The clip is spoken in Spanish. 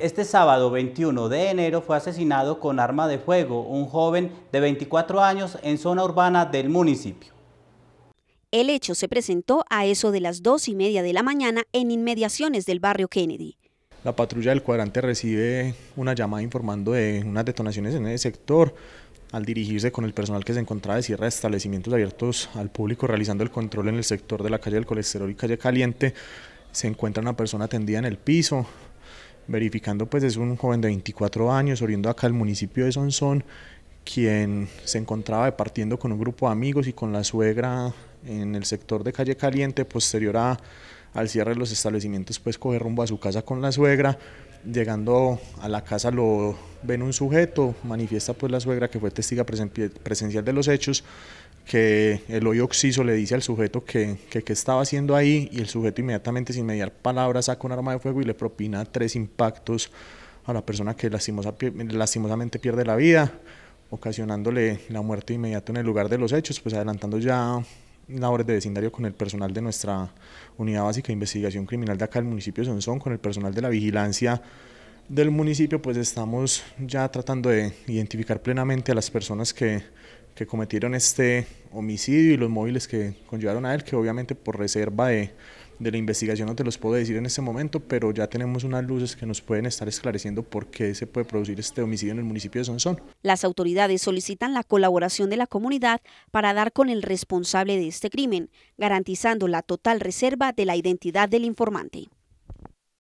Este sábado 21 de enero fue asesinado con arma de fuego un joven de 24 años en zona urbana del municipio. El hecho se presentó a eso de las 2 y media de la mañana en inmediaciones del barrio Kennedy. La patrulla del cuadrante recibe una llamada informando de unas detonaciones en ese sector. Al dirigirse con el personal que se encontraba de cierre de establecimientos abiertos al público realizando el control en el sector de la calle del colesterol y calle caliente, se encuentra una persona tendida en el piso, verificando pues es un joven de 24 años, oriundo acá al municipio de Sonsón, quien se encontraba departiendo con un grupo de amigos y con la suegra en el sector de Calle Caliente, posterior a, al cierre de los establecimientos, pues coge rumbo a su casa con la suegra, llegando a la casa lo ven un sujeto, manifiesta pues la suegra que fue testiga presencial de los hechos, que el hoyo oxiso le dice al sujeto que, estaba haciendo ahí y el sujeto inmediatamente sin mediar palabras saca un arma de fuego y le propina tres impactos a la persona que lastimosamente pierde la vida, ocasionándole la muerte inmediata en el lugar de los hechos, pues adelantando ya labores de vecindario con el personal de nuestra unidad básica de investigación criminal de acá del municipio de Sonsón, con el personal de la vigilancia del municipio, pues estamos ya tratando de identificar plenamente a las personas que que cometieron este homicidio y los móviles que conllevaron a él, que obviamente por reserva de, la investigación no te los puedo decir en este momento, pero ya tenemos unas luces que nos pueden estar esclareciendo por qué se puede producir este homicidio en el municipio de Sonsón. Las autoridades solicitan la colaboración de la comunidad para dar con el responsable de este crimen, garantizando la total reserva de la identidad del informante.